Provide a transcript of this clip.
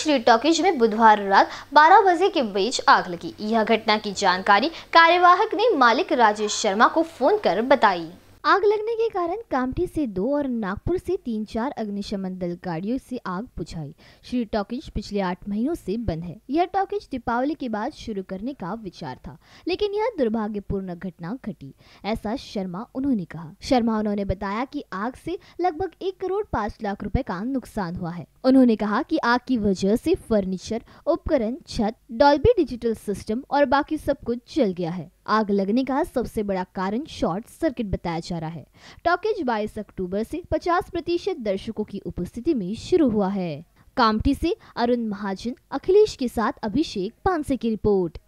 Shri talkies में बुधवार रात 12 बजे के बीच आग लगी यह घटना की जानकारी कार्यवाहक ने मालिक राजेश शर्मा को फोन कर बताई आग लगने के कारण कामठी से दो और नागपुर से तीन चार अग्निशमन दल गाड़ियों से आग बुझाई श्री टॉकीज पिछले आठ महीनों से बंद है यह टॉकीज दीपावली के बाद शुरू करने का विचार था लेकिन यह दुर्भाग्यपूर्ण घटना घटी ऐसा शर्मा उन्होंने कहा शर्मा उन्होंने बताया कि आग से लगभग एक करोड़ पाँच लाख रुपए का नुकसान हुआ है उन्होंने कहा की आग की वजह से फर्नीचर उपकरण छत डॉल्बी डिजिटल सिस्टम और बाकी सब कुछ जल गया है आग लगने का सबसे बड़ा कारण शॉर्ट सर्किट बताया जा रहा है टॉकेज बाईस अक्टूबर से 50 प्रतिशत दर्शकों की उपस्थिति में शुरू हुआ है कामटी से अरुण महाजन अखिलेश के साथ अभिषेक पांसे की रिपोर्ट